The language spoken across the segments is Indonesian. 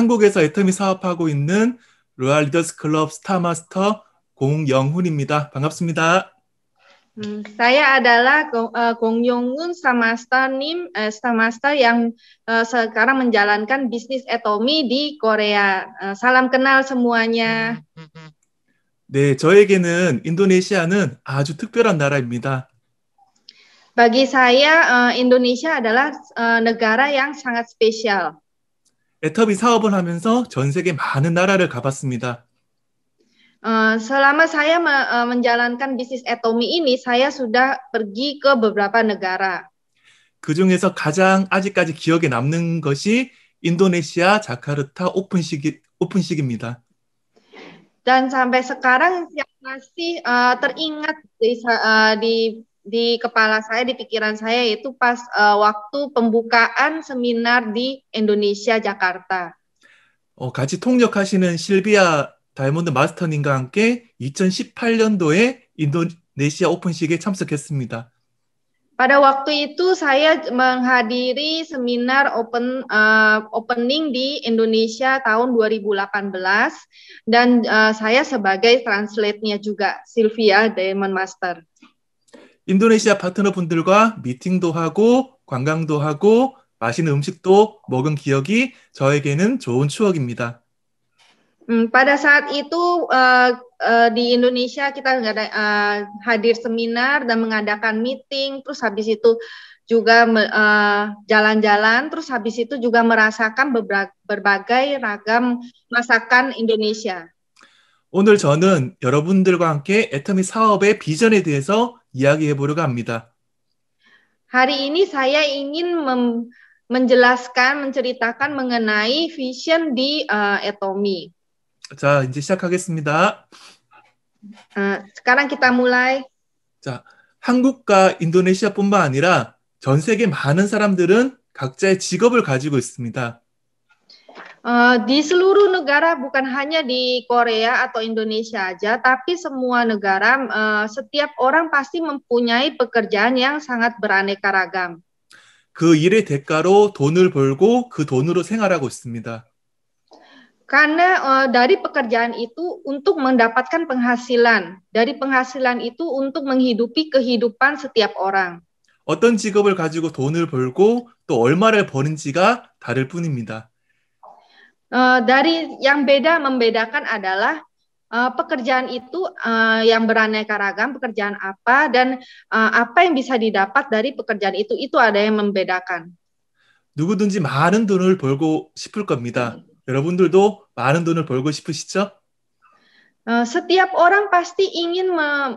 한국에서 애터미 사업하고 있는 로얄 리더스 클럽 스타마스터 공영훈입니다. 반갑습니다. h saya adalah u o n g Yongun s a m a s t a Nim s a m a s t a yang sekarang menjalankan bisnis Etomi di Korea. salam kenal semuanya. 네, 저에게는 인도네시아는 아주 특별한 나라입니다. Bagi saya Indonesia a d a l a h negara yang sangat spesial. 애터비 사업을 하면서 전 세계 많은 나라를 가봤습니다. Uh, selama saya me, uh, menjalankan bisnis Etomi ini, saya sudah pergi ke beberapa negara. 그 중에서 가장 아직까지 기억에 남는 것이 인도네시아 자카르타 오픈식 오픈식입니다. Dan sampai sekarang yang masih uh, teringat di, uh, di di kepala saya, di pikiran saya itu pas uh, waktu pembukaan seminar di Indonesia Jakarta. Oh, 같이 통역하시는 실비아 다이몬드 마스터님과 함께 2018년도에 인도네시아 오픈식에 참석했습니다. Pada waktu itu saya menghadiri seminar open uh, opening di Indonesia tahun 2018 dan uh, saya sebagai translate-nya juga Sylvia Diamond Master. 인도네시아 파트너분들과 미팅도 하고 관광도 하고 맛있는 음식도 먹은 기억이 저에게는 좋은 추억입니다. 음, pada saat itu uh, uh, di Indonesia kita uh, hadir seminar dan mengadakan meeting, terus habis itu juga jalan-jalan, uh, terus habis itu juga merasakan berbagai ragam masakan Indonesia. 오늘 저는 여러분들과 함께 애터미 사업의 비전에 대해서 이야기해 보려고 합니다. Hari ini saya ingin mem, menjelaskan, menceritakan mengenai vision di uh, Atomi. 자, 이제 시작하겠습니다. Uh, sekarang kita mulai. 자, 한국과 인도네시아뿐만 아니라 전 세계 많은 사람들은 각자의 직업을 가지고 있습니다. Eh, di seluruh negara bukan hanya di Korea atau Indonesia aja, tapi semua negara uh, setiap orang pasti mempunyai pekerjaan yang sangat beraneka ragam. 그 일의 대가로 돈을 벌고 그 돈으로 생활하고 있습니다. Karena uh, dari pekerjaan itu untuk mendapatkan penghasilan, dari penghasilan itu untuk menghidupi kehidupan setiap orang. 어떤 직업을 가지고 돈을 벌고 또 얼마를 버는지가 다를 뿐입니다. Eh, dari yang beda membedakan adalah uh, pekerjaan itu uh, yang beraneka ragam, pekerjaan apa dan uh, apa yang bisa didapat dari pekerjaan itu itu ada yang membedakan. 누구든지 많은 돈을 벌고 싶을 겁니다. 여러분들도 많은 돈을 벌고 싶으시죠? setiap orang pasti ingin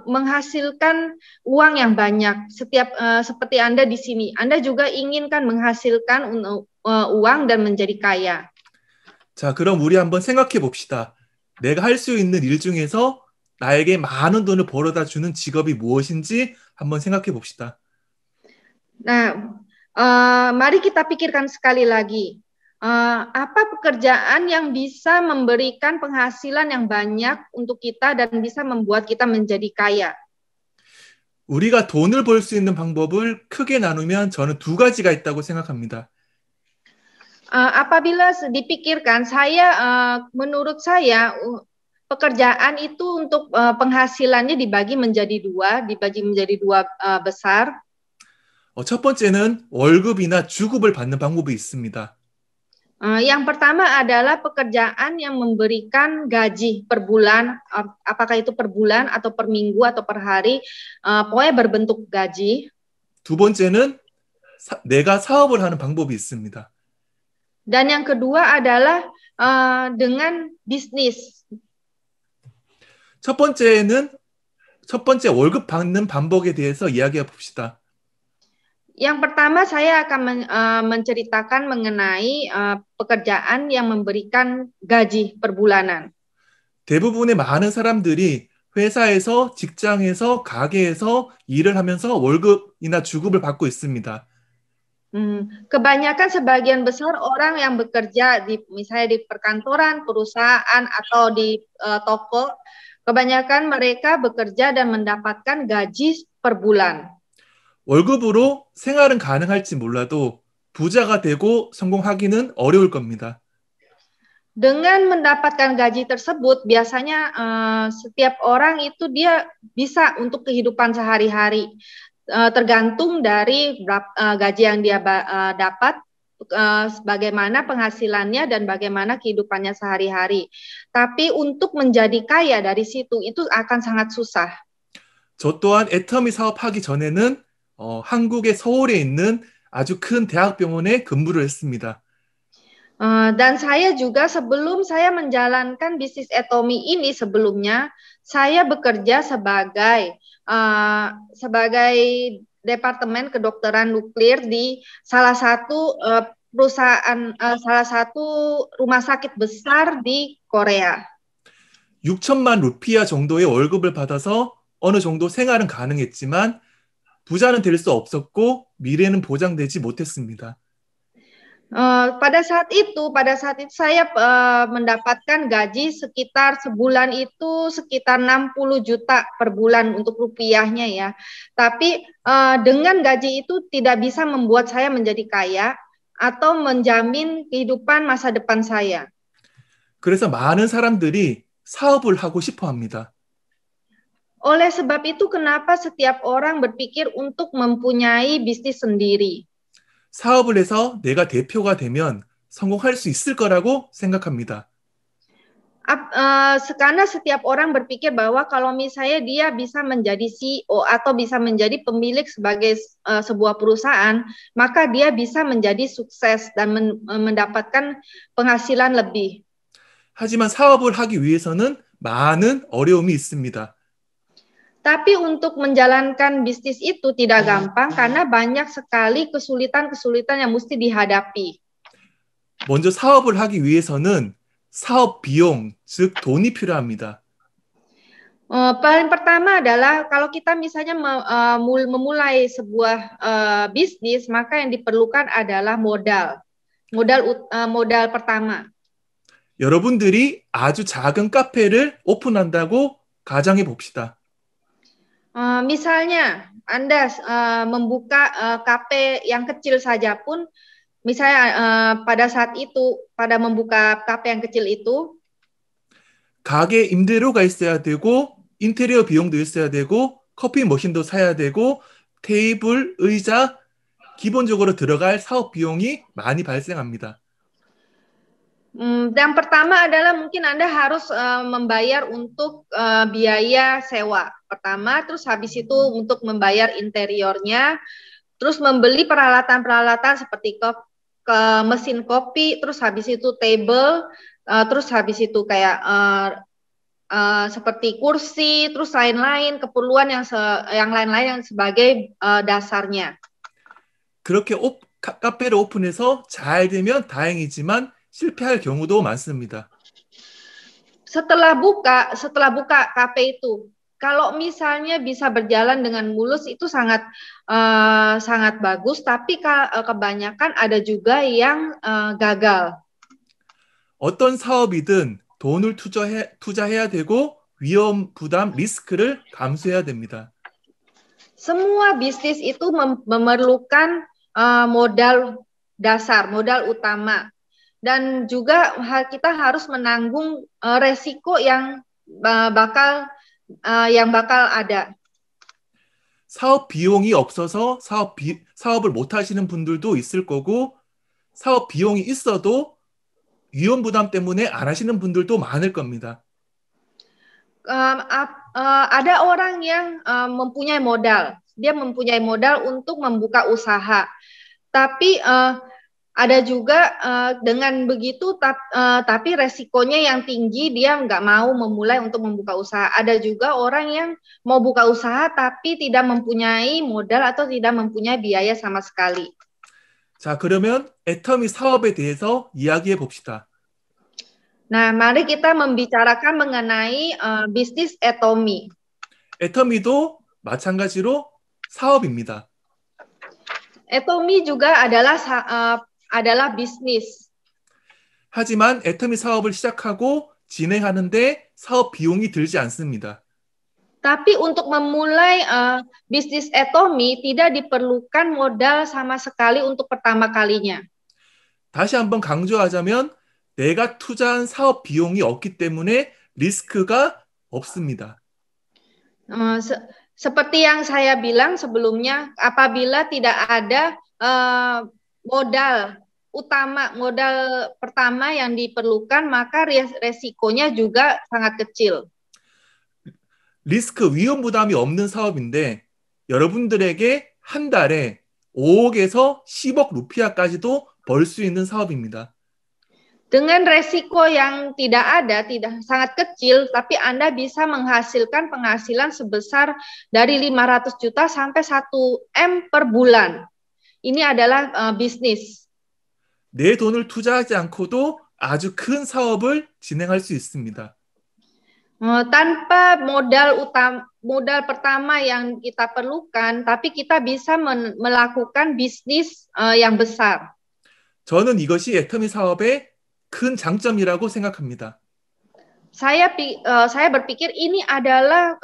menghasilkan uang yang banyak. Setiap uh, seperti Anda di sini, Anda juga inginkan menghasilkan uh, uang dan menjadi kaya. 자, 그럼 우리 한번 생각해 봅시다. 내가 할 수 있는 일 중에서 나에게 많은 돈을 벌어다 주는 직업이 무엇인지 한번 생각해 봅시다. Nah, uh, mari kita pikirkan sekali lagi. Uh, apa pekerjaan yang bisa memberikan penghasilan yang banyak untuk kita dan bisa membuat kita menjadi kaya? 우리가 돈을 벌 수 있는 방법을 크게 나누면 저는 두 가지가 있다고 생각합니다. uh, apabila dipikirkan saya uh, menurut saya uh, pekerjaan itu untuk uh, penghasilannya dibagi menjadi dua, dibagi menjadi dua uh, besar. 첫 번째는 월급이나 주급을 받는 방법이 있습니다. Uh, Yang pertama adalah pekerjaan yang memberikan gaji per bulan, apakah itu per bulan atau per minggu atau per hari, uh, pokoknya berbentuk gaji. 두 번째는 사, 내가 사업을 하는 방법이 있습니다. Dan yang kedua adalah uh, dengan bisnis. 첫 번째는 첫 번째 월급 받는 방법에 대해서 이야기해 봅시다. Yang pertama saya akan men, uh, menceritakan mengenai uh, pekerjaan yang memberikan gaji per bulanan. 대부분의 많은 사람들이 회사에서 직장에서 가게에서 일을 하면서 월급이나 주급을 받고 있습니다. Hmm, kebanyakan sebagian besar orang yang bekerja di misalnya di perkantoran, perusahaan atau di uh, toko, kebanyakan mereka bekerja dan mendapatkan gaji per bulan. 월급으로 생활은 가능할지 몰라도 부자가 되고 성공하기는 어려울 겁니다. Dengan mendapatkan gaji tersebut, biasanya uh, setiap orang itu dia bisa untuk kehidupan sehari-hari uh, tergantung dari uh, gaji yang dia uh, dapat bagaimana penghasilannya dan bagaimana kehidupannya sehari-hari. Tapi untuk menjadi kaya dari situ itu akan sangat susah. 저 또한 애터미 사업하기 전에는 어, 한국의 서울에 있는 아주 큰 대학병원에 근무를 했습니다. Uh, dan saya juga sebelum saya menjalankan bisnis etomi ini sebelumnya, saya bekerja sebagai uh, sebagai departemen kedokteran nuklir di salah satu uh, perusahaan uh, salah satu rumah sakit besar di Korea. 6천만 루피아 정도의 월급을 받아서 어느 정도 생활은 가능했지만 부자는 될 수 없었고 미래는 보장되지 못했습니다. Eh, pada saat itu, pada saat itu saya uh, mendapatkan gaji sekitar sebulan itu sekitar 60 juta per bulan untuk rupiahnya ya. Tapi uh, dengan gaji itu tidak bisa membuat saya menjadi kaya atau menjamin kehidupan masa depan saya. 그래서 많은 사람들이 사업을 하고 싶어 합니다. Oleh sebab itu kenapa setiap orang berpikir untuk mempunyai bisnis sendiri? 사업을 해서 내가 대표가 되면 성공할 수 있을 거라고 생각합니다. Karena setiap orang berpikir bahwa kalau misalnya dia bisa menjadi CEO atau bisa menjadi pemilik sebagai sebuah perusahaan, maka dia bisa menjadi sukses dan mendapatkan penghasilan lebih. 하지만 사업을 하기 위해서는 많은 어려움이 있습니다. Tapi untuk menjalankan bisnis itu tidak gampang karena banyak sekali kesulitan-kesulitan yang mesti dihadapi. 먼저 사업을 하기 위해서는 사업 비용, 즉 돈이 필요합니다. Uh, paling pertama adalah kalau kita misalnya uh, memulai sebuah uh, bisnis, maka yang diperlukan adalah modal. modal modal pertama. 여러분들이 아주 작은 카페를 오픈한다고 가정해 봅시다. Uh, misalnya Anda uh, membuka uh, KP yang kecil saja pun, misalnya uh, pada saat itu, pada membuka KP yang kecil itu, 가게 임대료가 있어야 되고 인테리어 비용도 있어야 되고 커피 머신도 사야 되고 테이블, 의자 기본적으로 들어갈 사업 비용이 많이 발생합니다. Hmm, yang pertama adalah mungkin Anda harus uh, membayar untuk uh, biaya sewa pertama, terus habis itu untuk membayar interiornya, terus membeli peralatan-peralatan seperti ke, ke mesin kopi, terus habis itu table, uh, terus habis itu kayak uh, uh, seperti kursi, terus lain-lain keperluan yang se yang lain-lain yang sebagai uh, dasarnya. 그렇게 오, 카페를 오픈해서 잘 되면 다행이지만 실패할 경우도 많습니다. Setelah buka, setelah buka KP itu, kalau misalnya bisa berjalan dengan mulus itu sangat uh, sangat bagus, tapi eh, kebanyakan ada juga yang uh, gagal. 어떤 사업이든 돈을 투자해 투자해야 되고 위험 부담 리스크를 감수해야 됩니다. Semua bisnis itu memerlukan uh, modal dasar, modal utama dan juga kita harus menanggung e, resiko yang e, bakal e, yang bakal ada. 사업 비용이 없어서 사업 비, 사업을 못 하시는 분들도 있을 거고 사업 비용이 있어도 위험 부담 때문에 안 하시는 분들도 많을 겁니다. Um, uh, ada orang yang uh, mempunyai modal. Dia mempunyai modal untuk membuka usaha. Tapi uh, ada juga uh, dengan begitu tap, uh, tapi resikonya yang tinggi dia nggak mau memulai untuk membuka usaha. Ada juga orang yang mau buka usaha tapi tidak mempunyai modal atau tidak mempunyai biaya sama sekali. 자, 그러면 애터미 사업에 대해서 이야기해 봅시다. Nah, mari kita membicarakan mengenai uh, bisnis Atomi. Atomi도 마찬가지로 사업입니다. Atomi juga adalah uh, adalah bisnis 하지만 애터미 사업을 시작하고 진행하는데 사업 비용이 들지 않습니다. Tapi untuk memulai uh, bisnis Etomi tidak diperlukan modal sama sekali untuk pertama kalinya. 다시 한번 강조하자면 내가 투자한 사업 비용이 없기 때문에 리스크가 없습니다. Uh, se seperti yang saya bilang sebelumnya, apabila tidak ada uh, modal utama modal pertama yang diperlukan maka resikonya juga sangat kecil. 리스크 위험 부담이 없는 사업인데 여러분들에게 한 달에 5억에서 10억 루피아까지도 벌 수 있는 사업입니다. Dengan resiko yang tidak ada, tidak sangat kecil, tapi Anda bisa menghasilkan penghasilan sebesar dari 500 juta sampai 1 M per bulan. Ini adalah uh, bisnis. 내 돈을 투자하지 않고도 아주 큰 사업을 진행할 수 있습니다. tanpa modal u t a m modal pertama yang kita perlukan, tapi kita bisa m e l a k u k a n bisnis yang besar. 저는 이것이 애터미 사업의 큰 장점이라고 생각합니다. Saya saya berpikir ini adalah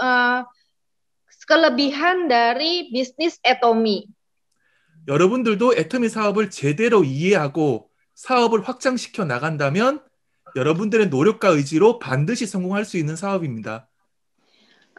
kelebihan dari bisnis atomi. 여러분들도 애터미 사업을 제대로 이해하고 사업을 확장시켜 나간다면 여러분들의 노력과 의지로 반드시 성공할 수 있는 사업입니다.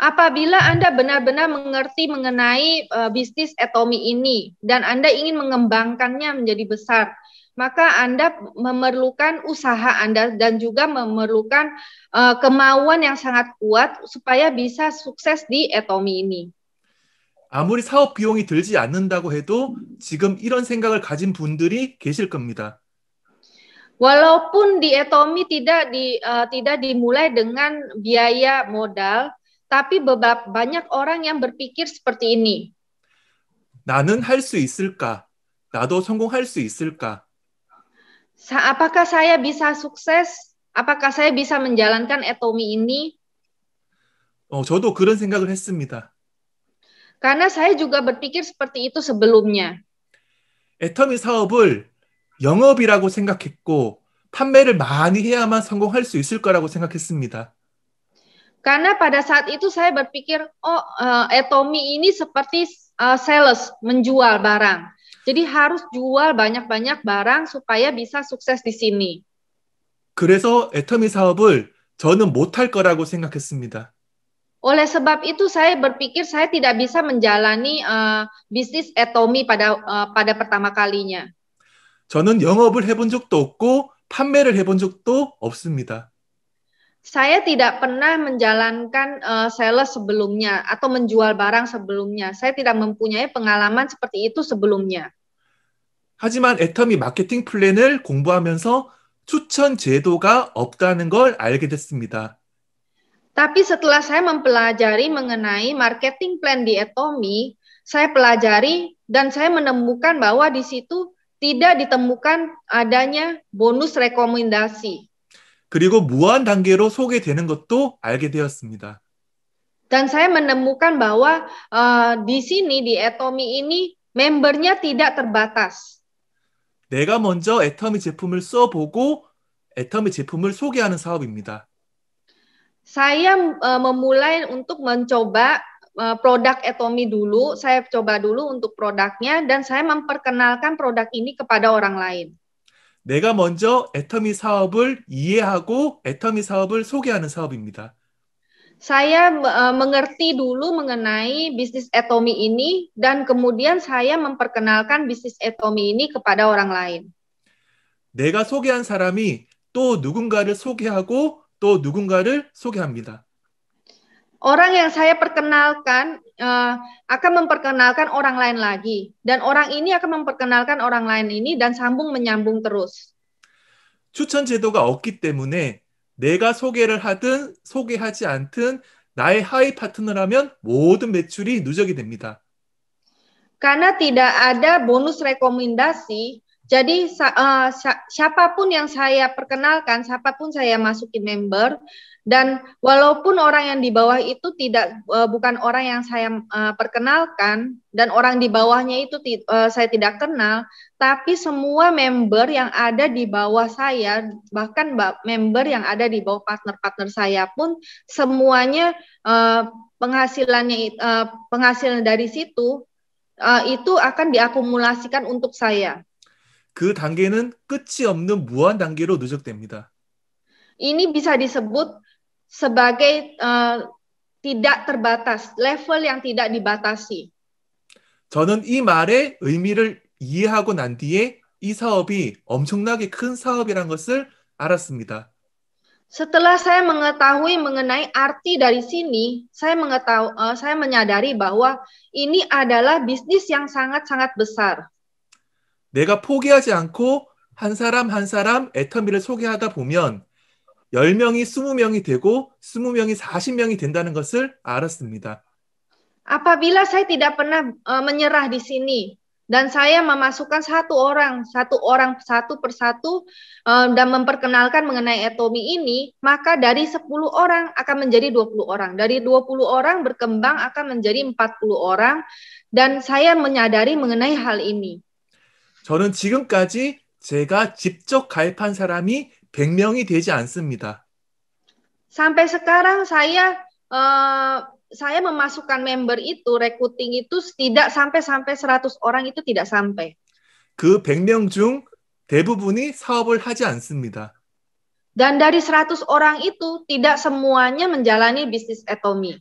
Apabila Anda benar-benar mengerti mengenai uh, bisnis Atomi ini dan Anda ingin mengembangkannya menjadi besar, maka Anda memerlukan usaha Anda dan juga memerlukan uh, kemauan yang sangat kuat supaya bisa sukses di Atomi ini. 아무리 사업 비용이 들지 않는다고 해도 지금 이런 생각을 가진 분들이 계실 겁니다. Walaupun dietomi tidak di uh, tidak dimulai dengan biaya modal, tapi beberapa banyak orang yang berpikir seperti ini. 나는 할 수 있을까? 나도 성공할 수 있을까? Apakah saya bisa sukses? Apakah saya bisa menjalankan etomi ini? 어, 저도 그런 생각을 했습니다. Karena saya juga berpikir seperti itu sebelumnya. 애터미 사업을 영업이라고 생각했고 판매를 많이 해야만 성공할 수 있을 거라고 생각했습니다. Karena pada saat itu saya berpikir, oh, uh, eh, Atomi ini seperti uh, sales, menjual barang. Jadi harus jual banyak-banyak barang supaya bisa sukses di sini. 그래서 애터미 사업을 저는 못할 거라고 생각했습니다. Oleh sebab itu saya berpikir saya tidak bisa menjalani uh, bisnis etomi pada uh, pada pertama kalinya. 저는 영업을 해본 적도 없고 판매를 해본 적도 없습니다. Saya tidak pernah menjalankan uh, sales sebelumnya atau menjual barang sebelumnya. Saya tidak mempunyai pengalaman seperti itu sebelumnya. 하지만 애터미 마케팅 플랜을 공부하면서 추천 제도가 없다는 걸 알게 됐습니다. Tapi setelah saya mempelajari mengenai marketing plan di Etomi, saya pelajari dan saya menemukan bahwa di situ tidak ditemukan adanya bonus rekomendasi. 그리고 무한 단계로 소개되는 것도 알게 되었습니다. Dan saya menemukan bahwa uh, di sini di Etomi ini membernya tidak terbatas. 내가 먼저 애터미 제품을 써보고 Etomi 제품을 소개하는 사업입니다 saya uh, memulai untuk mencoba uh, produk Etomi dulu, saya coba dulu untuk produknya dan saya memperkenalkan produk ini kepada orang lain. 내가 먼저 애터미 사업을 이해하고 애터미 사업을 소개하는 사업입니다. saya uh, mengerti dulu mengenai bisnis Etomi ini dan kemudian saya memperkenalkan bisnis Etomi ini kepada orang lain. 내가 소개한 사람이 또 누군가를 소개하고 또 누군가를 소개합니다. Orang yang saya perkenalkan uh, akan memperkenalkan orang lain lagi, dan orang ini akan memperkenalkan orang lain ini dan sambung menyambung terus. 추천 제도가 없기 때문에 내가 소개를 하든 소개하지 않든 나의 하이 파트너라면 모든 매출이 누적이 됩니다. Karena tidak ada bonus rekomendasi, Jadi uh, siapapun yang saya perkenalkan, siapapun saya masukin member dan walaupun orang yang di bawah itu tidak uh, bukan orang yang saya uh, perkenalkan dan orang di bawahnya itu uh, saya tidak kenal, tapi semua member yang ada di bawah saya bahkan member yang ada di bawah partner-partner saya pun semuanya uh, penghasilannya uh, penghasilan dari situ uh, itu akan diakumulasikan untuk saya 그 단계는 끝이 없는 무한 단계로 누적됩니다. Ini bisa disebut sebagai uh, tidak terbatas, level yang tidak dibatasi. 저는 이 말의 의미를 이해하고 난 뒤에 이 사업이 엄청나게 큰 사업이란 것을 알았습니다. Setelah saya mengetahui mengenai arti dari sini, saya mengetahui, uh, saya menyadari bahwa ini adalah bisnis yang sangat-sangat besar. 내가 포기하지 않고 한 사람 한 사람 애터미를 소개하다 보면 10명이 20명이 되고 20명이 40명이 된다는 것을 알았습니다. Apabila saya tidak pernah e, menyerah di sini dan saya memasukkan satu orang, satu orang satu persatu e, dan memperkenalkan mengenai etomi ini, maka dari 10 orang akan menjadi 20 orang. Dari 20 orang berkembang akan menjadi 40 orang dan saya menyadari mengenai hal ini. 저는 지금까지 제가 직접 가입한 사람이 100명이 되지 않습니다. Sampai sekarang saya uh, saya memasukkan member itu recruiting itu tidak sampai sampai 100 orang itu tidak sampai. 그 100명 중 대부분이 사업을 하지 않습니다. Dan dari 100 orang itu tidak semuanya menjalani bisnis atomi.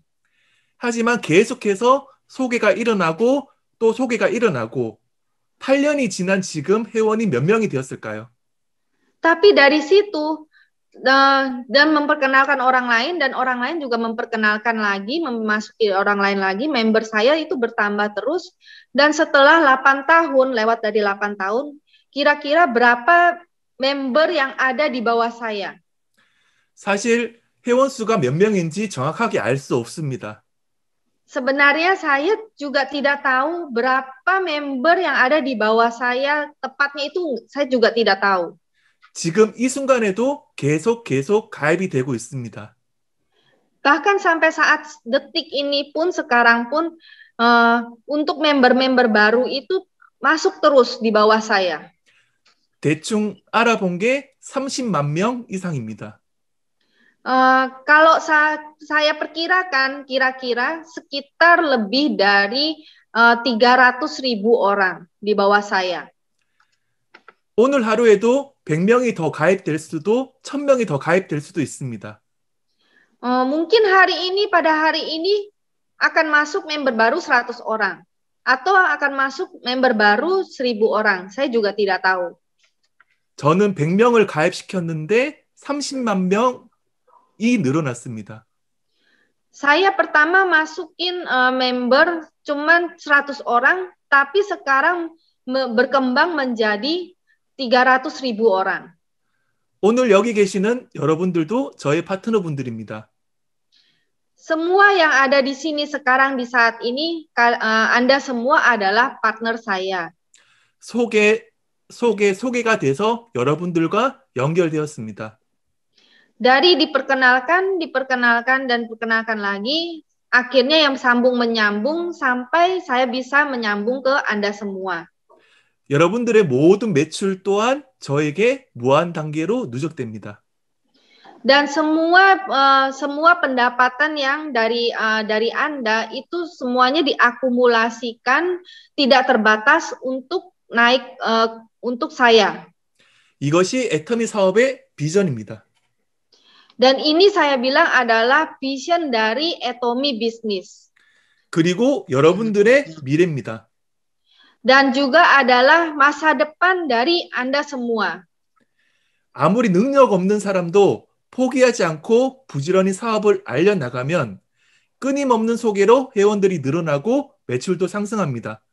하지만 계속해서 소개가 일어나고 또 소개가 일어나고 8년이 지난 지금 회원이 몇 명이 되었을까요? Tapi dari situ dan memperkenalkan orang lain dan orang lain juga memperkenalkan lagi, memasuki orang lain lagi, member saya itu bertambah terus dan setelah 8 tahun, lewat dari 8 tahun, kira-kira berapa member yang ada di bawah saya? 사실 회원 수가 몇 명인지 정확하게 알 수 없습니다 sebenarnya saya juga tidak tahu berapa member yang ada di bawah saya tepatnya itu saya juga tidak tahu. 지금 이 순간에도 계속 계속 가입이 되고 있습니다. Bahkan sampai saat detik ini pun sekarang pun uh, untuk member-member baru itu masuk terus di bawah saya. 대충 알아본 게 30만 명 이상입니다. Uh, kalau sa saya perkirakan kira-kira sekitar lebih dari uh, eh, 300 ribu orang di bawah saya. 오늘 하루에도 100명이 더 가입될 수도 1000명이 더 가입될 수도 있습니다. Uh, mungkin hari ini pada hari ini akan masuk member baru 100 orang atau akan masuk member baru 1000 orang. Saya juga tidak tahu. 저는 100명을 가입시켰는데 30만 명이 늘어났습니다. Saya pertama masukin uh, member cuman 100 orang, tapi sekarang berkembang menjadi 300 ribu orang. 오늘 여기 계시는 여러분들도 저의 파트너분들입니다. Semua yang ada di sini sekarang di saat ini uh, Anda semua adalah partner saya. 소개 소개 소개가 돼서 여러분들과 연결되었습니다. dari diperkenalkan, diperkenalkan, dan perkenalkan lagi, akhirnya yang sambung menyambung sampai saya bisa menyambung ke Anda semua. 여러분들의 모든 매출 또한 저에게 무한 단계로 누적됩니다. Dan semua uh, semua pendapatan yang dari uh, dari Anda itu semuanya diakumulasikan tidak terbatas untuk naik uh, untuk saya. 이것이 애터미 사업의 비전입니다. Dan ini saya bilang adalah vision dari Etomi Business. 그리고 여러분들의 미래입니다. Dan juga adalah masa depan dari Anda semua. 아무리 능력 없는 사람도 포기하지 않고 부지런히 사업을 알려나가면 끊임없는 소개로 회원들이 늘어나고 매출도 상승합니다.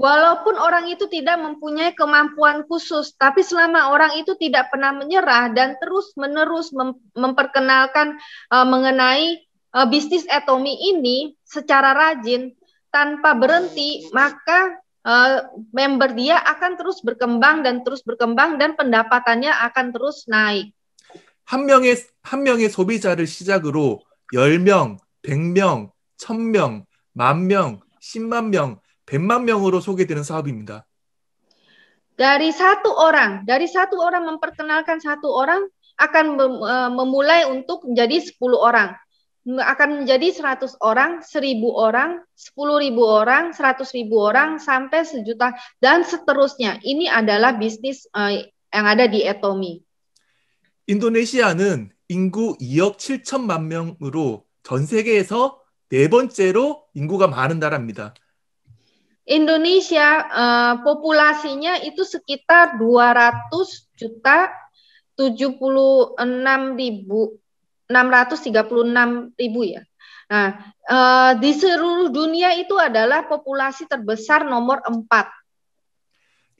Walaupun orang itu tidak mempunyai kemampuan khusus, tapi selama orang itu tidak pernah menyerah dan terus-menerus mem memperkenalkan uh, mengenai uh, bisnis etomi ini secara rajin tanpa berhenti, maka uh, member dia akan terus berkembang dan terus berkembang dan pendapatannya akan terus naik. 한 명의 한 명의 소비자를 시작으로 10명, 100명, 1000명, 10,000명, 10만 명100명1000명만명10만명 100만 명으로 소개되는 사업입니다. Dari satu orang, dari satu orang memperkenalkan satu orang akan memulai untuk menjadi 10 orang. akan menjadi 100 orang, 1000 orang, 10.000 orang, 100.000 orang sampai sejuta dan seterusnya. Ini adalah bisnis uh, yang ada di Etomi. 인도네시아는 인구 2억 7천만 명으로 전 세계에서 네 번째로 인구가 많은 나라입니다. Indonesia uh, populasinya itu sekitar 200 juta 76 ribu 636 ribu ya. Nah, uh, di seluruh dunia itu adalah populasi terbesar nomor 4.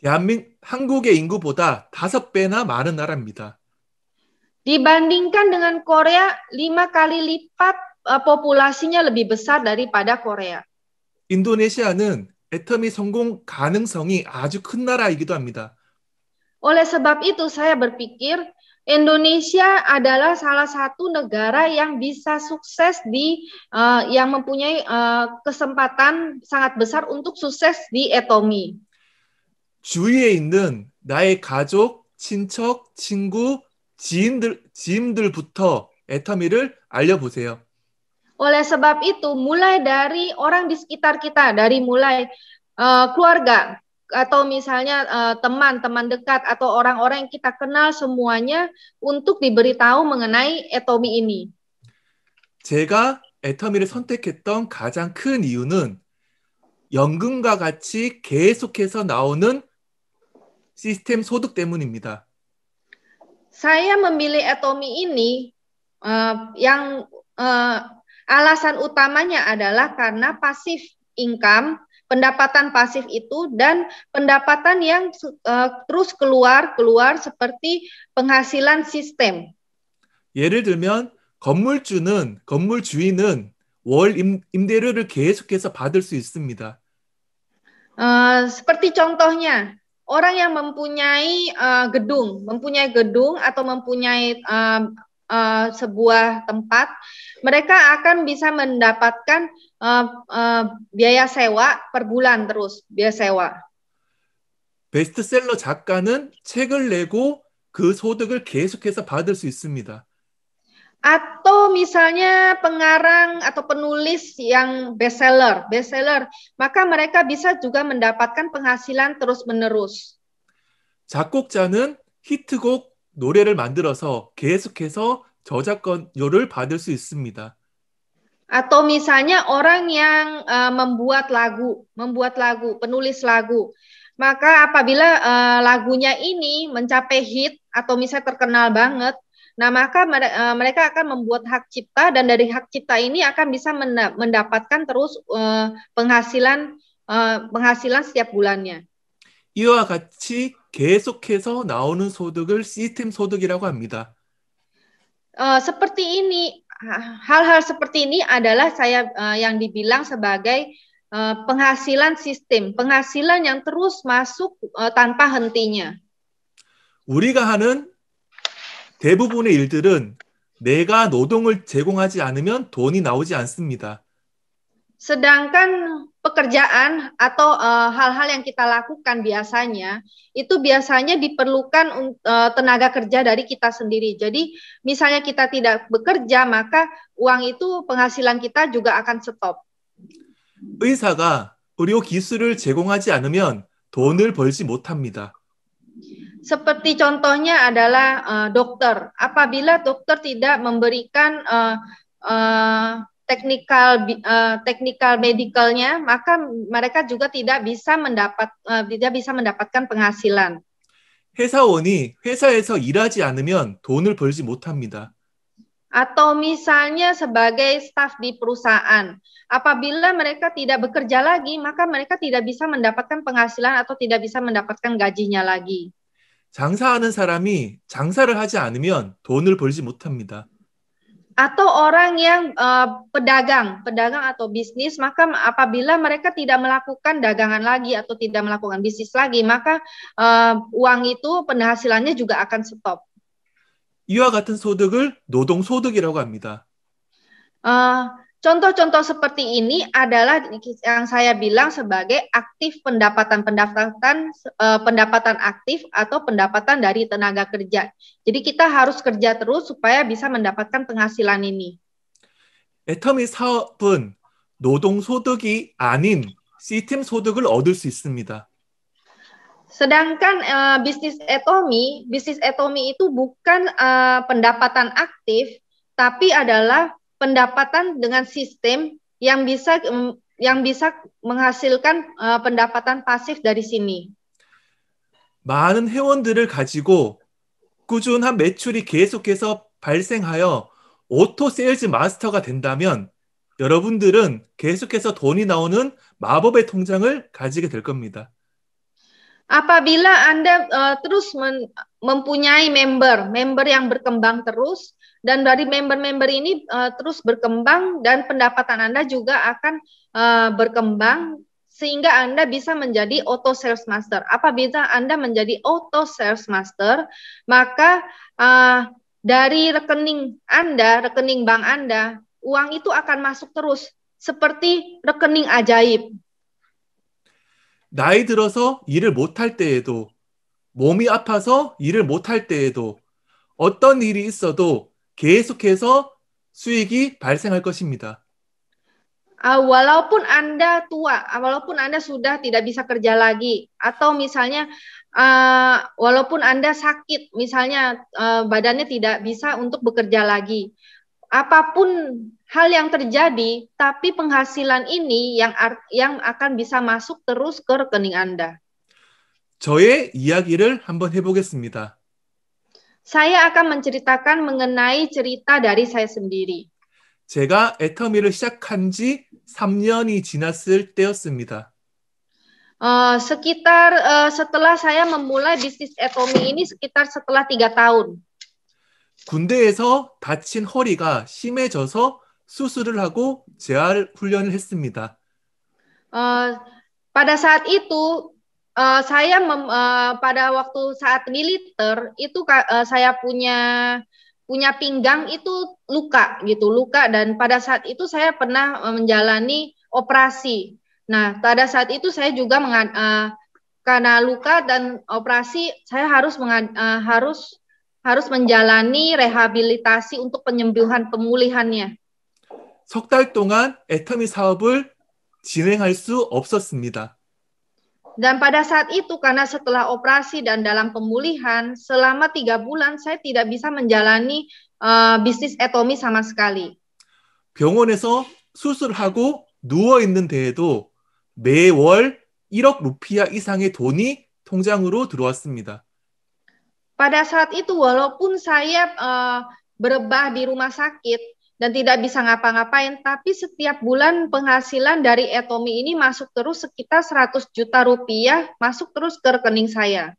대한민 한국의 인구보다 다섯 배나 많은 나라입니다. Dibandingkan dengan Korea, 5 kali lipat eh, populasinya lebih besar daripada Korea. 인도네시아는 애텀이 성공 가능성이 아주 큰 나라이기도 합니다. Oleh sebab itu saya berpikir Indonesia adalah salah satu negara yang bisa sukses di uh, yang mempunyai uh, kesempatan sangat besar untuk sukses di atomi. 주위에 있는 나의 가족, 친척, 친구, 지인들 지인들부터 애터미를 알려보세요. Oleh sebab itu, mulai dari orang di sekitar kita, dari mulai uh, keluarga atau misalnya teman-teman eh, uh, dekat atau orang-orang yang kita kenal semuanya untuk diberitahu mengenai etomi ini. 제가 애터미를 선택했던 가장 큰 이유는 연금과 같이 계속해서 나오는 시스템 소득 때문입니다. Saya memilih etomi ini uh, yang uh, Alasan utamanya adalah karena pasif income, pendapatan pasif itu dan pendapatan yang uh, terus keluar-keluar seperti penghasilan sistem. 예를 들면 건물주는 건물 주인은 월 임, 임대료를 계속해서 받을 수 있습니다. Uh, seperti contohnya orang yang mempunyai uh, gedung, mempunyai gedung atau mempunyai uh, uh, sebuah tempat, mereka akan bisa mendapatkan uh, uh, biaya sewa per bulan terus biaya sewa. 베스트셀러 작가는 책을 내고 그 소득을 계속해서 받을 수 있습니다. Atau misalnya pengarang atau penulis yang bestseller, bestseller, maka mereka bisa juga mendapatkan penghasilan terus-menerus. 작곡자는 히트곡 노래를 만들어서 계속해서 저작권료를 받을 수 있습니다. Atau misalnya orang yang uh, membuat lagu, membuat lagu, penulis lagu, maka apabila uh, lagunya ini mencapai hit atau misalnya terkenal banget, nah maka uh, mereka akan membuat hak cipta dan dari hak cipta ini akan bisa mendapatkan terus uh, penghasilan uh, penghasilan setiap bulannya. 이와 같이 계속해서 나오는 소득을 시스템 소득이라고 합니다. Eh, seperti ini hal-hal seperti ini adalah saya uh, yang dibilang sebagai uh, penghasilan sistem, penghasilan yang terus masuk uh, tanpa hentinya. 우리가 하는 대부분의 일들은 내가 노동을 제공하지 않으면 돈이 나오지 않습니다. Sedangkan pekerjaan atau eh, hal-hal uh, yang kita lakukan biasanya itu biasanya diperlukan uh, tenaga kerja dari kita sendiri. Jadi misalnya kita tidak bekerja maka uang itu penghasilan kita juga akan stop. 의사가 의료 기술을 제공하지 않으면 돈을 벌지 못합니다. Seperti contohnya adalah uh, dokter. Apabila dokter tidak memberikan uh, uh, teknikal uh, teknikal medicalnya, maka mereka juga tidak bisa mendapat uh, tidak bisa mendapatkan penghasilan. 회사원이 회사에서 일하지 않으면 돈을 벌지 못합니다. Atau misalnya sebagai staff di perusahaan, apabila mereka tidak bekerja lagi, maka mereka tidak bisa mendapatkan penghasilan atau tidak bisa mendapatkan gajinya lagi. 장사하는 사람이 장사를 하지 않으면 돈을 벌지 못합니다 atau orang yang uh, pedagang, pedagang atau bisnis, maka apabila mereka tidak melakukan dagangan lagi atau tidak melakukan bisnis lagi, maka uh, uang itu penghasilannya juga akan stop. 이와 같은 소득을 노동 소득이라고 합니다. Uh, Contoh-contoh seperti ini adalah yang saya bilang sebagai aktif pendapatan pendapatan eh, pendapatan aktif atau pendapatan dari tenaga kerja. Jadi kita harus kerja terus supaya bisa mendapatkan penghasilan ini. 애터미 사업은 노동 소득이 아닌 시스템 소득을 얻을 수 있습니다. Sedangkan uh, bisnis etomi, bisnis etomi itu bukan uh, pendapatan aktif, tapi adalah pendapatan dengan sistem yang bisa mm, yang bisa menghasilkan uh, pendapatan pasif dari sini. 많은 회원들을 가지고 꾸준한 매출이 계속해서 발생하여 오토 세일즈 마스터가 된다면 여러분들은 계속해서 돈이 나오는 마법의 통장을 가지게 될 겁니다. Apabila Anda uh, terus men, mempunyai member, member yang berkembang terus, dan dari member-member ini uh, terus berkembang dan pendapatan Anda juga akan uh, berkembang sehingga Anda bisa menjadi auto sales master. Apabila Anda menjadi auto sales master, maka uh, dari rekening Anda, rekening bank Anda, uang itu akan masuk terus seperti rekening ajaib. 나이 들어서 일을 못할 때에도 몸이 아파서 일을 못할 때에도 어떤 일이 있어도 계속해서 수익이 발생할 것입니다. Uh, walaupun Anda tua, ah, walaupun Anda sudah tidak bisa kerja lagi, atau misalnya uh, walaupun Anda sakit, misalnya uh, badannya tidak bisa untuk bekerja lagi, apapun hal yang terjadi, tapi penghasilan ini yang yang akan bisa masuk terus ke rekening Anda. 저의 이야기를 한번 해보겠습니다. Saya akan menceritakan mengenai cerita dari saya sendiri. 제가 애터미를 시작한 지 3년이 지났을 때였습니다. u sekitar uh, setelah saya memulai bisnis Atomi ini sekitar setelah t tahun. 군대에서 다친 허리가 심해져서 수술을 하고 재활 훈련을 했습니다. u pada saat itu uh, saya mem, uh, pada waktu saat militer itu uh, saya punya punya pinggang itu luka gitu luka dan pada saat itu saya pernah menjalani operasi. Nah pada saat itu saya juga mengad, uh, karena luka dan operasi saya harus mengad, uh, harus harus menjalani rehabilitasi untuk penyembuhan pemulihannya. 석달 동안 애터미 사업을 진행할 수 없었습니다. Dan pada saat itu, karena setelah operasi dan dalam pemulihan, selama tiga bulan saya tidak bisa menjalani uh, bisnis etomi sama sekali. 병원에서 수술하고 누워 있는 데에도 매월 1억 루피아 이상의 돈이 통장으로 들어왔습니다. Pada saat itu, walaupun saya uh, berebah di rumah sakit, dan tidak bisa ngapa-ngapain, tapi setiap bulan penghasilan dari Etomi ini masuk terus sekitar 100 juta rupiah masuk terus ke rekening saya.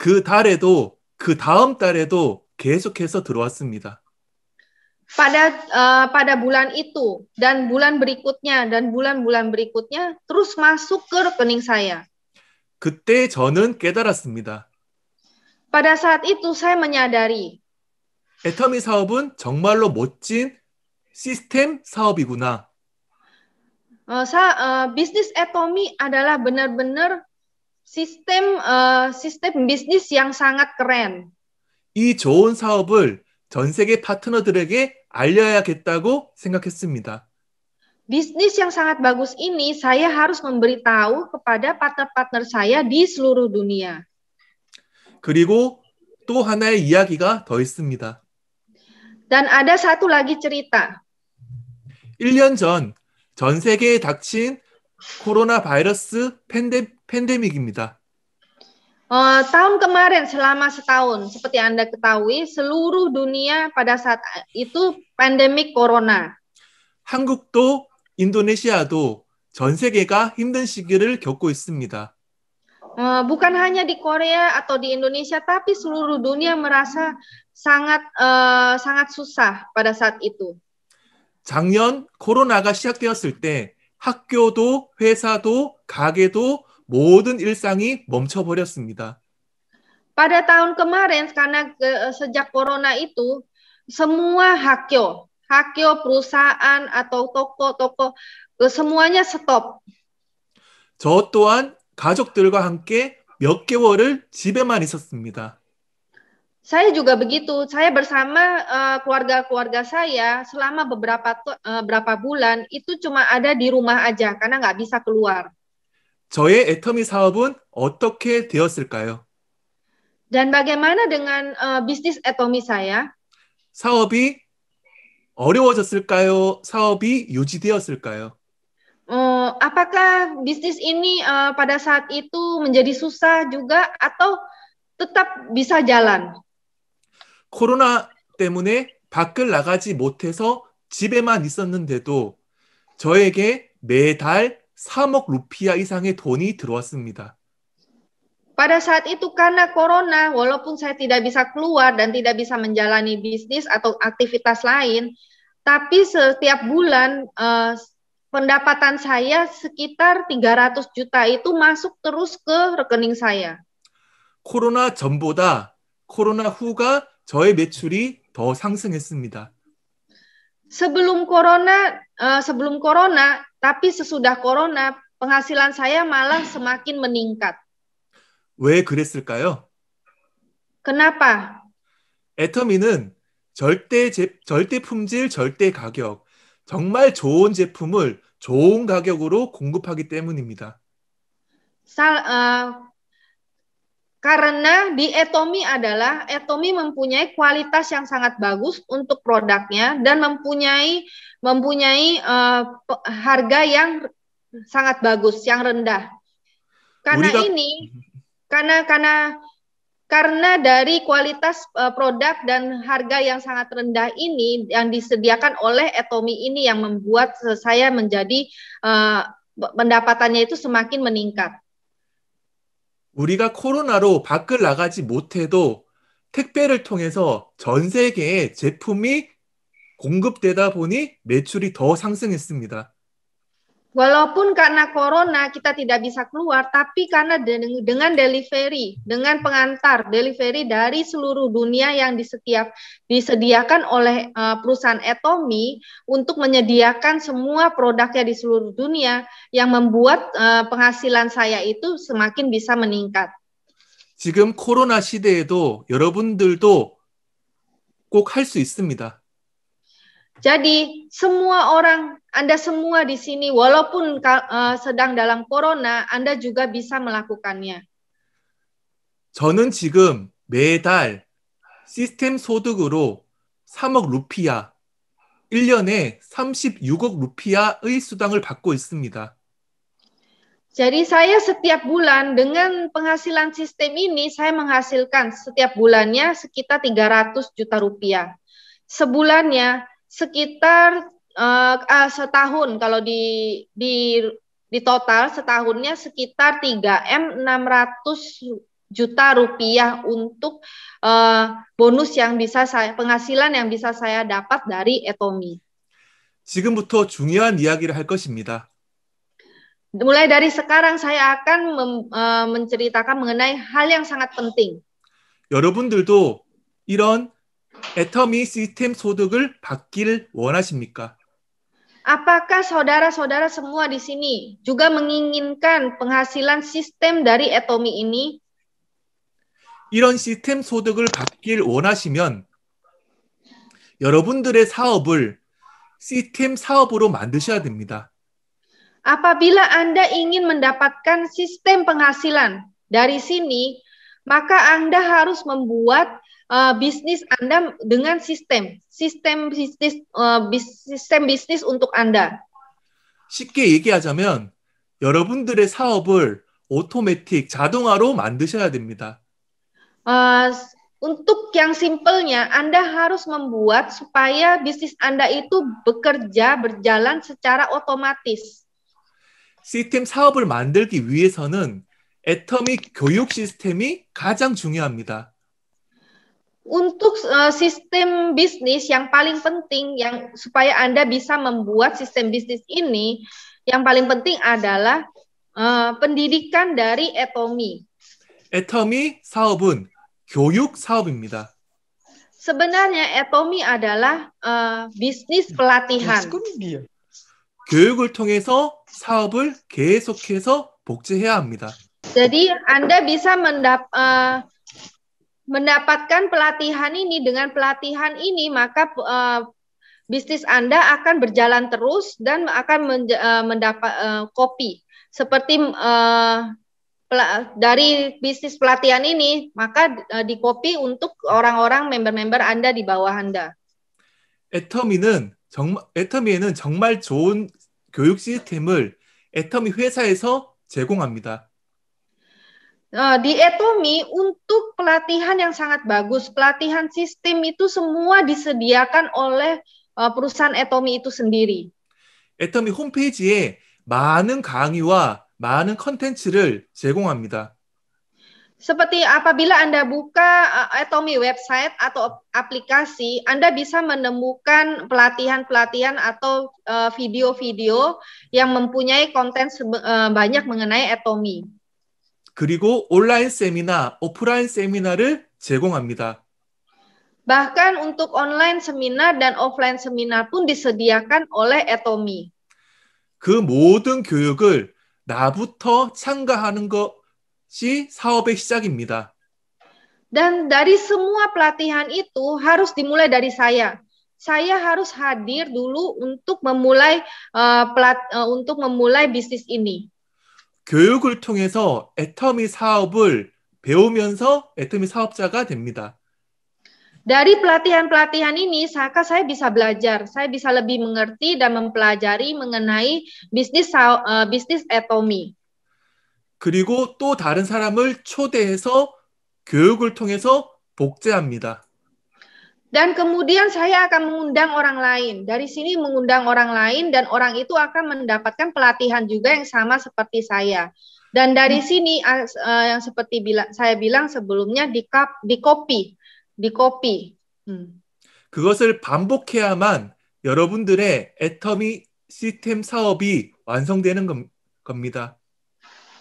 그 달에도 그 다음 달에도 계속해서 들어왔습니다. pada uh, pada bulan itu dan bulan berikutnya dan bulan-bulan berikutnya terus masuk ke rekening saya. 그때 저는 깨달았습니다. Pada saat itu saya menyadari. 애터미 사업은 정말로 멋진 시스템 사업이구나. Uh, sa, uh, bisnis Atomi adalah benar-benar sistem uh, sistem bisnis yang sangat keren. 이 좋은 사업을 전 세계 파트너들에게 알려야겠다고 생각했습니다. Bisnis yang sangat bagus ini saya harus memberitahu kepada partner-partner saya di seluruh dunia. 그리고 또 하나의 이야기가 더 있습니다. Dan ada satu lagi cerita. 1년 전, 전 세계에 닥친 코로나 바이러스 팬데, 팬데믹입니다. Uh, tahun kemarin selama setahun, seperti Anda ketahui, seluruh dunia pada saat itu pandemik corona. 한국도 인도네시아도 전 세계가 힘든 시기를 겪고 있습니다. Uh, bukan hanya di Korea atau di Indonesia, tapi seluruh dunia merasa sangat uh, sangat susah pada saat itu. 작년 코로나가 시작되었을 때 학교도 회사도 가게도 모든 일상이 멈춰버렸습니다. Pada tahun kemarin karena uh, sejak corona itu semua hakyo, hakyo perusahaan atau toko-toko semuanya stop. 저 또한 가족들과 함께 몇 개월을 집에만 있었습니다. saya juga begitu. Saya bersama eh, keluarga-keluarga uh, saya selama beberapa uh, berapa bulan itu cuma ada di rumah aja karena nggak bisa keluar. 저의 애터미 사업은 어떻게 되었을까요? Dan bagaimana dengan uh, bisnis Atomi saya? 사업이 어려워졌을까요? 사업이 유지되었을까요? Uh, apakah bisnis ini uh, pada saat itu menjadi susah juga atau tetap bisa jalan? 코로나 때문에 밖을 나가지 못해서 집에만 있었는데도 저에게 매달 3억 루피아 이상의 돈이 들어왔습니다. Pada saat itu karena corona, walaupun saya tidak bisa keluar dan tidak bisa menjalani bisnis atau aktivitas lain, tapi setiap bulan eh, pendapatan saya sekitar 300 juta itu masuk terus ke rekening saya. c o r 코로 a 전보다 코로나 후가 저의 매출이 더 상승했습니다. Sebelum corona, uh, sebelum corona, tapi sesudah corona penghasilan saya malah semakin meningkat. 왜 그랬을까요? Kenapa? 애터미는 절대 제, 절대 품질, 절대 가격, 정말 좋은 제품을 좋은 가격으로 공급하기 때문입니다. Sal, uh, Karena di Etomi adalah Etomi mempunyai kualitas yang sangat bagus untuk produknya dan mempunyai mempunyai uh, harga yang sangat bagus, yang rendah. Karena Budi, ini karena karena karena dari kualitas uh, produk dan harga yang sangat rendah ini yang disediakan oleh Etomi ini yang membuat saya menjadi uh, pendapatannya itu semakin meningkat. 우리가 코로나로 밖을 나가지 못해도 택배를 통해서 전 세계에 제품이 공급되다 보니 매출이 더 상승했습니다. Walaupun karena corona kita tidak bisa keluar, tapi karena dengan delivery, dengan pengantar delivery dari seluruh dunia yang disetiap, disediakan oleh eh, perusahaan Etomi untuk menyediakan semua produknya di seluruh dunia yang membuat eh, penghasilan saya itu semakin bisa meningkat. 지금 코로나 시대에도 여러분들도 꼭할수 있습니다. Jadi semua orang, Anda semua di sini, walaupun uh, sedang dalam corona, Anda juga bisa melakukannya. 저는 지금 매달 시스템 소득으로 3억 루피아, 1년에 36억 루피아의 수당을 받고 있습니다. Jadi saya setiap bulan dengan penghasilan sistem ini saya menghasilkan setiap bulannya sekitar 300 juta rupiah. Sebulannya sekitar uh, setahun kalau di di di total setahunnya sekitar 3M 600 juta rupiah untuk uh, bonus yang bisa saya penghasilan yang bisa saya dapat dari Etomi. 지금부터 중요한 이야기를 할 것입니다. Mulai dari sekarang saya akan mem, uh, menceritakan mengenai hal yang sangat penting. 여러분들도 이런 애터미 시스템 소득을 받기를 원하십니까? Apakah saudara-saudara semua di sini juga menginginkan penghasilan sistem dari atomi ini? 이런 시스템 소득을 받길 원하시면 여러분들의 사업을 시스템 사업으로 만드셔야 됩니다. Apabila Anda ingin mendapatkan sistem penghasilan dari sini, maka Anda harus membuat uh, bisnis Anda dengan sistem, sistem bisnis uh, sistem bisnis untuk Anda. 쉽게 얘기하자면 여러분들의 사업을 오토매틱 자동화로 만드셔야 됩니다. Uh, untuk yang simpelnya Anda harus membuat supaya bisnis Anda itu bekerja berjalan secara otomatis. 시스템 사업을 만들기 위해서는 애터미 교육 시스템이 가장 중요합니다 untuk uh, sistem bisnis yang paling penting yang supaya Anda bisa membuat sistem bisnis ini yang paling penting adalah uh, pendidikan dari Etomi. Etomi 사업은 교육 사업입니다. Sebenarnya Etomi adalah uh, bisnis pelatihan. 교육을 통해서 사업을 계속해서 복제해야 합니다. Jadi Anda bisa mendapat uh, mendapatkan pelatihan ini dengan pelatihan ini maka uh, bisnis Anda akan berjalan terus dan akan menja, eh, mendapat uh, kopi seperti uh, dari bisnis pelatihan ini maka uh, kopi untuk orang-orang member-member Anda di bawah Anda. 애터미는 정말 애터미에는 정말 좋은 교육 시스템을 애터미 회사에서 제공합니다. Eh, di Etomi untuk pelatihan yang sangat bagus, pelatihan sistem itu semua disediakan oleh eh, perusahaan Etomi itu sendiri. Etomi homepage에 많은 강의와 많은 컨텐츠를 제공합니다. Seperti apabila Anda buka eh, Atomi website atau aplikasi, Anda bisa menemukan pelatihan-pelatihan atau video-video yang mempunyai konten banyak mengenai Atomi. 그리고 온라인 세미나, 오프라인 세미나를 제공합니다. Bahkan untuk online seminar dan offline seminar pun disediakan oleh Etomi. 그 모든 교육을 나부터 참가하는 것이 사업의 시작입니다. Dan dari semua pelatihan itu harus dimulai dari saya. Saya harus hadir dulu untuk memulai uh, eh, pelat, uh, eh, untuk memulai bisnis ini. 교육을 통해서 애터미 사업을 배우면서 애터미 사업자가 됩니다. Dari pelatihan-pelatihan ini, maka saya bisa belajar, saya bisa lebih mengerti dan mempelajari mengenai bisnis uh, bisnis atomi. 그리고 또 다른 사람을 초대해서 교육을 통해서 복제합니다. dan kemudian saya akan mengundang orang lain. Dari sini mengundang orang lain dan orang itu akan mendapatkan pelatihan juga yang sama seperti saya. Dan dari hmm. sini eh, yang seperti saya bilang sebelumnya di cup, di copy, di copy. Hmm. 그것을 반복해야만 여러분들의 애터미 시스템 사업이 완성되는 겁니다.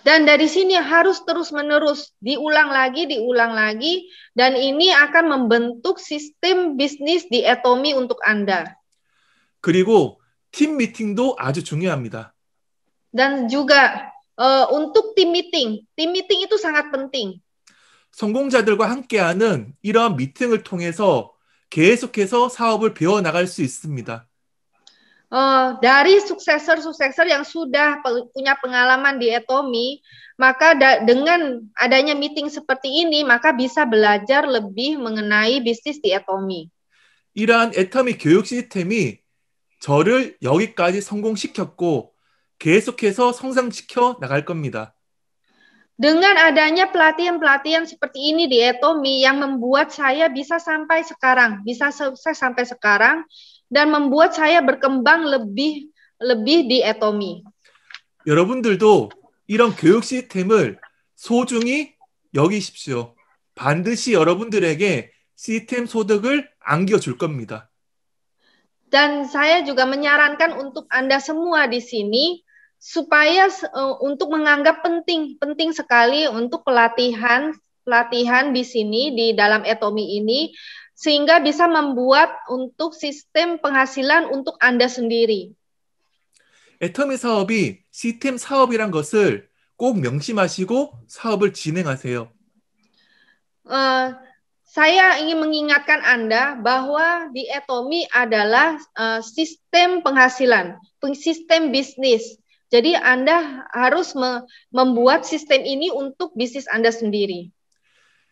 Dan dari sini harus terus-menerus diulang lagi, diulang lagi, dan ini akan membentuk sistem bisnis di Atomi untuk Anda. 그리고 팀 미팅도 아주 중요합니다. Dan juga uh, untuk tim meeting, tim meeting itu sangat penting. 성공자들과 함께하는 이러한 미팅을 통해서 계속해서 사업을 배워나갈 수 있습니다. uh, dari suksesor-suksesor yang sudah punya pengalaman di Etomi, maka da dengan adanya meeting seperti ini, maka bisa belajar lebih mengenai bisnis di Etomi. 이러한 애터미 교육 시스템이 저를 여기까지 성공시켰고 계속해서 성장시켜 나갈 겁니다. Dengan adanya pelatihan-pelatihan seperti ini di Etomi yang membuat saya bisa sampai sekarang, bisa sukses sampai sekarang, dan membuat saya berkembang lebih lebih di etomi. 여러분들도 이런 교육 시스템을 소중히 여기십시오. 반드시 여러분들에게 시스템 소득을 안겨줄 겁니다. Dan saya juga menyarankan untuk Anda semua di sini supaya uh, untuk menganggap penting penting sekali untuk pelatihan pelatihan di sini di dalam Etomi ini sehingga bisa membuat untuk sistem penghasilan untuk Anda sendiri. 애터미 사업이 시스템 사업이란 것을 꼭 명심하시고 사업을 진행하세요. Uh, saya ingin mengingatkan Anda bahwa di Etomi adalah uh, sistem penghasilan, sistem bisnis. Jadi Anda harus me membuat sistem ini untuk bisnis Anda sendiri.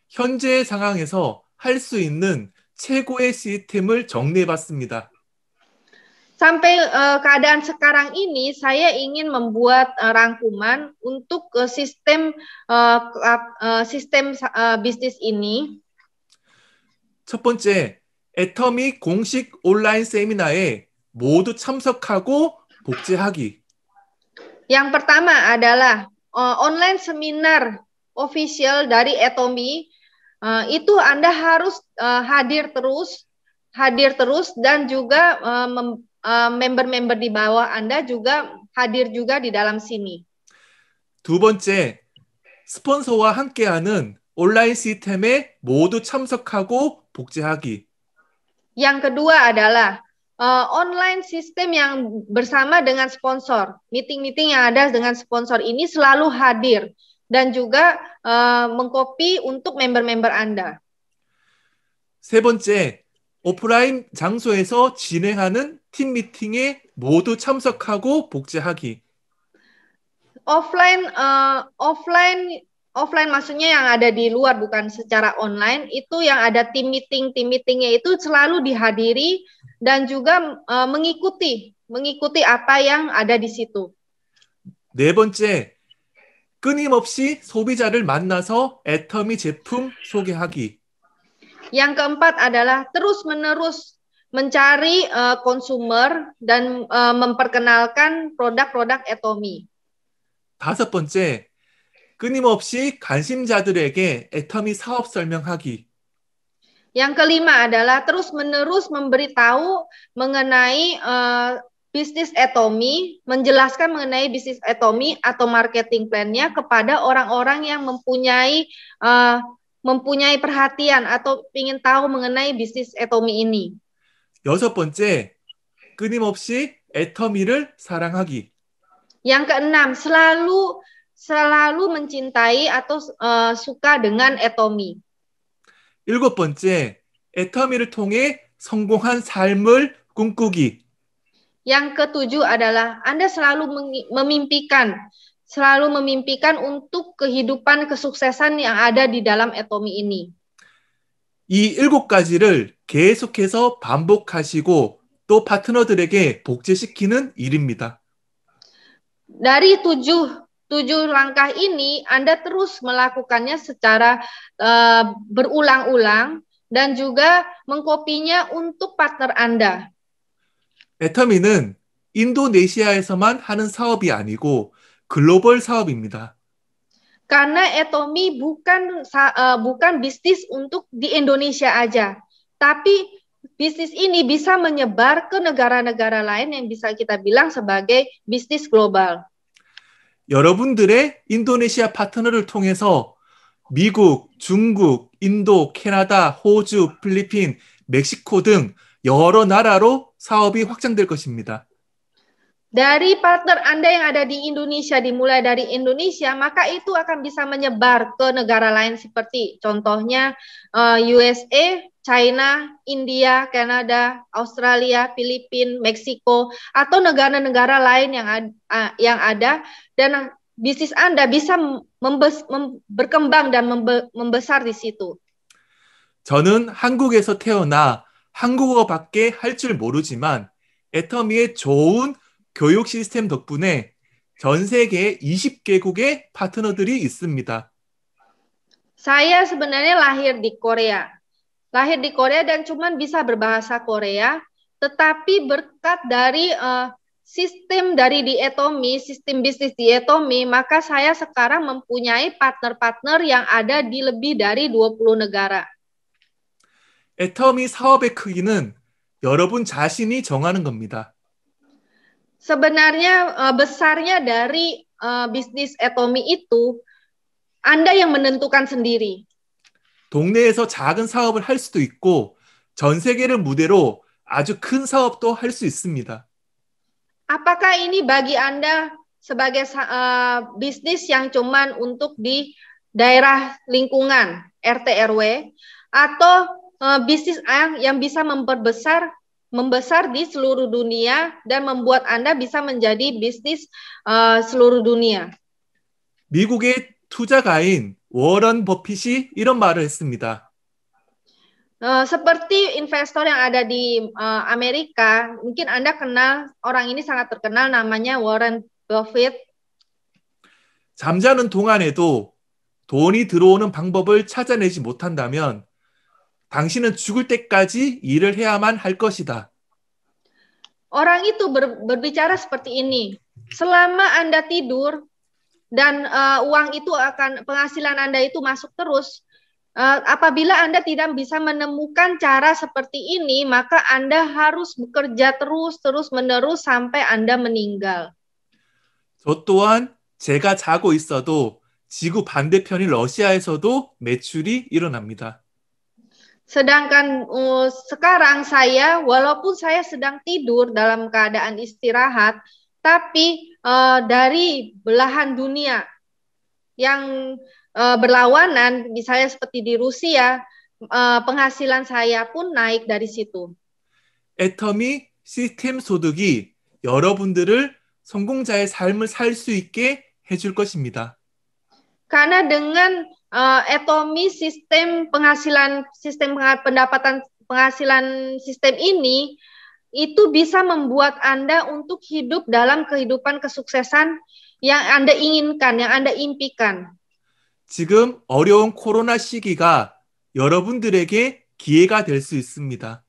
현재 상황에서 할 수 있는 최고의 시스템을 정리해봤습니다. Sampai uh, keadaan sekarang ini, saya ingin membuat uh, rangkuman untuk uh, sistem uh, uh, sistem uh, bisnis ini. 첫 번째, 애터미 공식 온라인 세미나에 모두 참석하고 복제하기. Yang pertama adalah uh, online seminar official dari Atomi Eh, itu Anda harus uh, hadir terus, hadir terus dan juga eh, member-member uh, di bawah Anda juga hadir juga di dalam sini. 두 번째, 스폰서와 함께하는 온라인 시스템에 모두 참석하고 복제하기. Yang kedua adalah uh, online system yang bersama dengan sponsor. Meeting-meeting yang ada dengan sponsor ini selalu hadir dan juga uh, mengcopy untuk member-member Anda. 세 번째, 오프라인 장소에서 진행하는 팀 미팅에 모두 참석하고 복제하기. offline uh, offline offline maksudnya yang ada di luar bukan secara online itu yang ada tim meeting tim meetingnya itu selalu dihadiri dan juga uh, mengikuti mengikuti apa yang ada di situ. 네 번째, 끊임없이 소비자를 만나서 애터미 제품 소개하기. Yang keempat adalah terus-menerus mencari uh, konsumer dan uh, memperkenalkan produk-produk Atomi. 다섯 번째, 끊임없이 관심자들에게 애터미 사업 설명하기. Yang kelima adalah terus-menerus memberitahu mengenai uh, bisnis etomi, menjelaskan mengenai bisnis etomi atau marketing plan-nya kepada orang-orang yang mempunyai uh, mempunyai perhatian atau ingin tahu mengenai bisnis etomi ini. 여섯 번째, 끊임없이 애터미를 사랑하기. Yang keenam, selalu selalu mencintai atau uh, suka dengan etomi. 일곱 번째, 애터미를 통해 성공한 삶을 꿈꾸기. Yang ketujuh adalah Anda selalu memimpikan, selalu memimpikan untuk kehidupan kesuksesan yang ada di dalam etomi ini. 이 일곱 가지를 계속해서 반복하시고 또 파트너들에게 복제시키는 일입니다. Dari tujuh tujuh langkah ini Anda terus melakukannya secara uh, berulang-ulang dan juga mengkopinya untuk partner Anda. 애터미는 인도네시아에서만 하는 사업이 아니고 글로벌 사업입니다. Karena Atomi bukan uh, bukan bisnis untuk di Indonesia aja, tapi bisnis ini bisa menyebar ke negara-negara lain yang bisa kita bilang sebagai bisnis global. 여러분들의 인도네시아 파트너를 통해서 미국, 중국, 인도, 캐나다, 호주, 필리핀, 멕시코 등 여러 나라로 사업이 확장될 것입니다. Dari partner Anda yang ada di Indonesia dimulai dari Indonesia, maka itu akan bisa menyebar ke negara lain seperti contohnya eh, USA, China, India, Kanada, Australia, Filipina, Meksiko atau negara-negara lain yang ada, eh, yang ada dan bisnis Anda bisa berkembang dan membesar di situ. 저는 한국에서 태어나 한국어밖에 할 모르지만 애터미의 좋은 교육 시스템 덕분에 전 세계 20개국의 파트너들이 있습니다. Saya sebenarnya lahir di Korea. Lahir di Korea dan cuman bisa berbahasa Korea, tetapi berkat dari uh, sistem dari di Etomi, sistem bisnis di Etomi, maka saya sekarang mempunyai partner-partner yang ada di lebih dari 20 negara. 애터미 사업의 크기는 여러분 자신이 정하는 겁니다. Sebenarnya besarnya dari bisnis Atomi itu Anda yang menentukan sendiri. 동네에서 작은 사업을 할 수도 있고 전 세계를 무대로 아주 큰 사업도 할 수 있습니다. Apakah ini bagi Anda sebagai uh, bisnis yang cuman untuk di daerah lingkungan RT RW atau Eh, bisnis yang bisa memperbesar membesar di seluruh dunia dan membuat Anda bisa menjadi bisnis uh, seluruh dunia. 미국의 투자가인 워런 버핏이 이런 말을 했습니다. Uh, seperti investor yang ada di uh, Amerika, mungkin Anda kenal orang ini sangat terkenal namanya Warren Buffett. 잠자는 동안에도 돈이 들어오는 방법을 찾아내지 못한다면 당신은 죽을 때까지 일을 해야만 할 것이다. Orang itu ber, berbicara seperti ini. Selama Anda tidur dan uh, uang itu akan penghasilan Anda itu masuk terus. Uh, apabila Anda tidak bisa menemukan cara seperti ini, maka Anda harus bekerja terus terus menerus sampai Anda meninggal. 저 또한 제가 자고 있어도 지구 반대편인 러시아에서도 매출이 일어납니다. Sedangkan uh, sekarang saya, walaupun saya sedang tidur dalam keadaan istirahat, tapi uh, dari belahan dunia yang uh, berlawanan, misalnya seperti di Rusia, uh, penghasilan saya pun naik dari situ. Atomi sistem 소득이 여러분들을 성공자의 삶을 살 있게 해줄 것입니다. Karena dengan uh, eh, etomi sistem penghasilan sistem pendapatan penghasilan sistem ini itu bisa membuat Anda untuk hidup dalam kehidupan kesuksesan yang Anda inginkan, yang Anda impikan. 지금 어려운 코로나 시기가 여러분들에게 기회가 될 있습니다.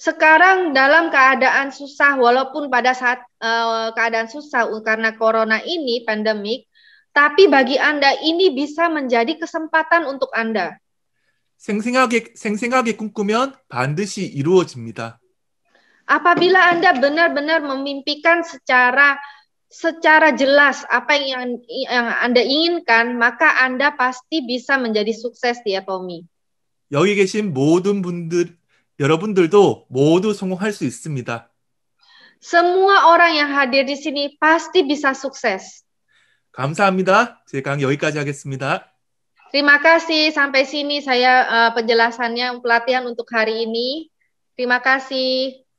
Sekarang dalam keadaan susah, walaupun pada saat uh, keadaan susah karena corona ini pandemik, tapi bagi Anda ini bisa menjadi kesempatan untuk Anda. 생생하게 생생하게 꿈꾸면 반드시 이루어집니다. Apabila Anda benar-benar memimpikan secara secara jelas apa yang yang Anda inginkan, maka Anda pasti bisa menjadi sukses di Atomi. 여기 계신 모든 분들 여러분들도 모두 성공할 수 있습니다. Semua orang yang hadir di sini pasti bisa sukses. 감사합니다. 제강 여기까지 하겠습니다. Terima kasih sampai sini saya uh, penjelasannya pelatihan untuk hari ini. Terima kasih.